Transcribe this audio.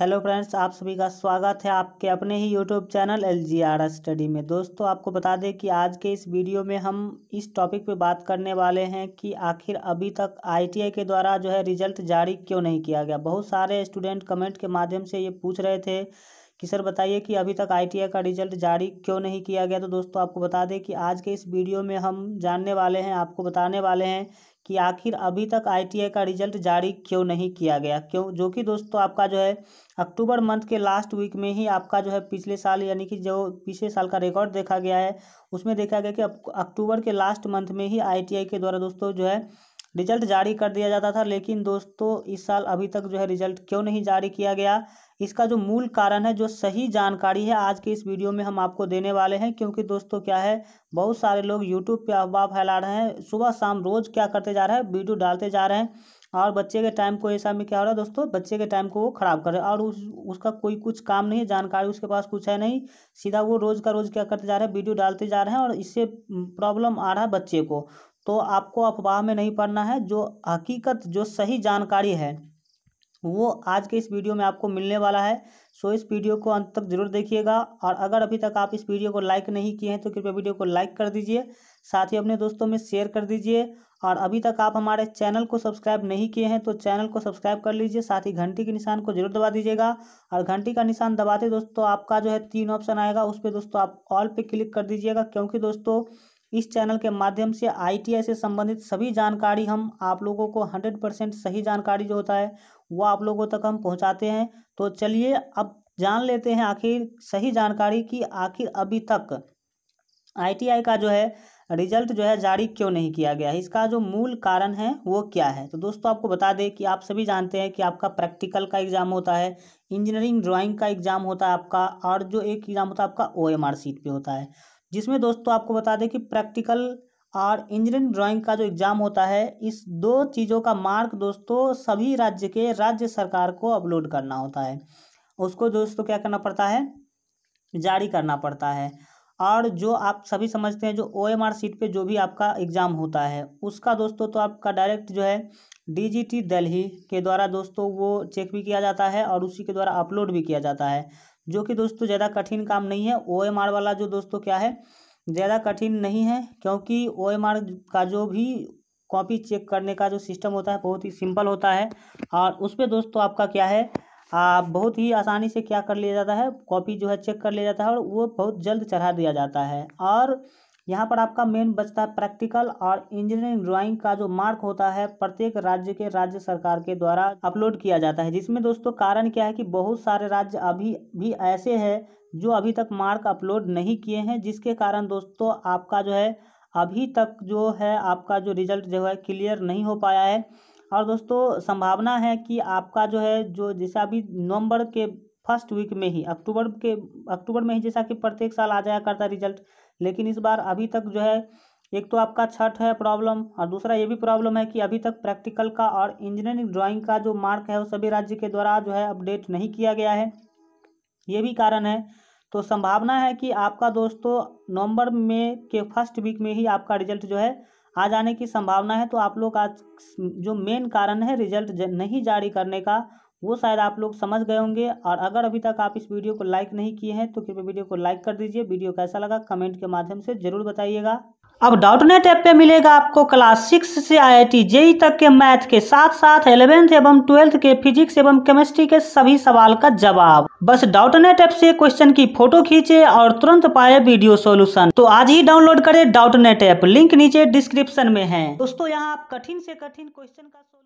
hello friends आप सभी का स्वागत है आपके अपने ही YouTube channel L G R study में दोस्तों आपको बता दें कि आज के इस वीडियो में हम इस टॉपिक पे बात करने वाले हैं कि आखिर अभी तक आईटीआई के द्वारा जो है रिजल्ट जारी क्यों नहीं किया गया बहुत सारे स्टूडेंट कमेंट के माध्यम से ये पूछ रहे थे कि सर बताइए कि अभी तक आई का रिजल्ट जारी क्यों नहीं किया गया तो दोस्तों आपको बता दें कि आज के इस वीडियो में हम जानने वाले हैं आपको बताने वाले हैं कि आखिर अभी तक आईटीआई का रिजल्ट जारी क्यों नहीं किया गया क्यों जो कि दोस्तों आपका जो है अक्टूबर मंथ के लास्ट वीक में ही आपका जो है पिछले साल यानी कि जो पिछले साल का रिकॉर्ड देखा गया है उसमें देखा गया कि अक्टूबर के लास्ट मंथ में ही आईटीआई के द्वारा दोस्तों जो है रिजल्ट जारी कर दिया जाता था लेकिन दोस्तों इस साल अभी तक जो है रिजल्ट क्यों नहीं जारी किया गया इसका जो मूल कारण है जो सही जानकारी है आज के इस वीडियो में हम आपको देने वाले हैं क्योंकि दोस्तों क्या है बहुत सारे लोग यूट्यूब पर अफवाह फैला रहे हैं सुबह शाम रोज़ क्या करते जा रहे हैं वीडियो डालते जा रहे हैं और बच्चे के टाइम को ऐसा में क्या हो रहा है दोस्तों बच्चे के टाइम को वो ख़राब कर रहे हैं और उस उसका कोई कुछ काम नहीं है जानकारी उसके पास कुछ है नहीं सीधा वो रोज़ का रोज़ क्या करते जा रहे हैं वीडियो डालते जा रहे हैं और इससे प्रॉब्लम आ रहा है बच्चे को तो आपको अफवाह में नहीं पढ़ना है जो हकीकत जो सही जानकारी है वो आज के इस वीडियो में आपको मिलने वाला है सो इस वीडियो को अंत तक जरूर देखिएगा और अगर अभी तक आप इस वीडियो को लाइक नहीं किए हैं तो कृपया वीडियो को लाइक कर दीजिए साथ ही अपने दोस्तों में शेयर कर दीजिए और अभी तक आप हमारे चैनल को सब्सक्राइब नहीं किए हैं तो चैनल को सब्सक्राइब कर लीजिए साथ ही घंटी के निशान को जरूर दबा दीजिएगा और घंटी का निशान दबाते दोस्तों आपका जो है तीन ऑप्शन आएगा उस पर दोस्तों आप ऑल पे क्लिक कर दीजिएगा क्योंकि दोस्तों इस चैनल के माध्यम से आईटीआई से संबंधित सभी जानकारी हम आप लोगों को हंड्रेड परसेंट सही जानकारी जो होता है वो आप लोगों तक हम पहुंचाते हैं तो चलिए अब जान लेते हैं आखिर सही जानकारी कि आखिर अभी तक आईटीआई का जो है रिजल्ट जो है जारी क्यों नहीं किया गया है इसका जो मूल कारण है वो क्या है तो दोस्तों आपको बता दें कि आप सभी जानते हैं कि आपका प्रैक्टिकल का एग्ज़ाम होता है इंजीनियरिंग ड्राइंग का एग्ज़ाम होता है आपका और जो एक एग्ज़ाम होता है आपका ओ एम आर सीट पर होता है जिसमें दोस्तों आपको बता दें कि प्रैक्टिकल और इंजीनियरिंग ड्राइंग का जो एग्ज़ाम होता है इस दो चीज़ों का मार्क दोस्तों सभी राज्य के राज्य सरकार को अपलोड करना होता है उसको दोस्तों क्या करना पड़ता है जारी करना पड़ता है और जो आप सभी समझते हैं जो ओ एम आर सीट पर जो भी आपका एग्ज़ाम होता है उसका दोस्तों तो आपका डायरेक्ट जो है डी जी टी दिल्ली के द्वारा दोस्तों वो चेक भी किया जाता है और उसी के द्वारा अपलोड भी किया जाता है जो कि दोस्तों ज़्यादा कठिन काम नहीं है ओ एम आर वाला जो दोस्तों क्या है ज़्यादा कठिन नहीं है क्योंकि ओ एम आर का जो भी कॉपी चेक करने का जो सिस्टम होता है बहुत ही सिंपल होता है और उस पर दोस्तों आपका क्या है आ, बहुत ही आसानी से क्या कर लिया जाता है कॉपी जो है चेक कर लिया जाता है और वो बहुत जल्द चढ़ा दिया जाता है और यहाँ पर आपका मेन बचता है प्रैक्टिकल और इंजीनियरिंग ड्राइंग का जो मार्क होता है प्रत्येक राज्य के राज्य सरकार के द्वारा अपलोड किया जाता है जिसमें दोस्तों कारण क्या है कि बहुत सारे राज्य अभी भी ऐसे हैं जो अभी तक मार्क अपलोड नहीं किए हैं जिसके कारण दोस्तों आपका जो है अभी तक जो है आपका जो रिजल्ट जो है क्लियर नहीं हो पाया है और दोस्तों संभावना है कि आपका जो है जो जैसा अभी नवंबर के फर्स्ट वीक में ही अक्टूबर के अक्टूबर में ही जैसा कि प्रत्येक साल आ जाया करता रिजल्ट लेकिन इस बार अभी तक जो है एक तो आपका छठ है प्रॉब्लम और दूसरा ये भी प्रॉब्लम है कि अभी तक प्रैक्टिकल का और इंजीनियरिंग ड्राइंग का जो मार्क है वो सभी राज्य के द्वारा जो है अपडेट नहीं किया गया है ये भी कारण है तो संभावना है कि आपका दोस्तों नवंबर में के फर्स्ट वीक में ही आपका रिजल्ट जो है आ जाने की संभावना है तो आप लोग आज जो मेन कारण है रिजल्ट नहीं जारी करने का वो शायद आप लोग समझ गए होंगे और अगर अभी तक आप इस वीडियो को लाइक नहीं किए हैं तो कृपया वीडियो को लाइक कर दीजिए वीडियो कैसा लगा कमेंट के माध्यम से जरूर बताइएगा अब डाउट नेट ऐप पे मिलेगा आपको क्लास सिक्स से आईआईटी जेई e तक के मैथ के साथ साथ एलेवेंथ एवं ट्वेल्थ के फिजिक्स एवं केमिस्ट्री के सभी सवाल का जवाब बस डाउट नेट ऐप से क्वेश्चन की फोटो खींचे और तुरंत पाए वीडियो सॉल्यूशन तो आज ही डाउनलोड करें डाउट नेट ऐप लिंक नीचे डिस्क्रिप्शन में है दोस्तों यहाँ आप कठिन से कठिन क्वेश्चन का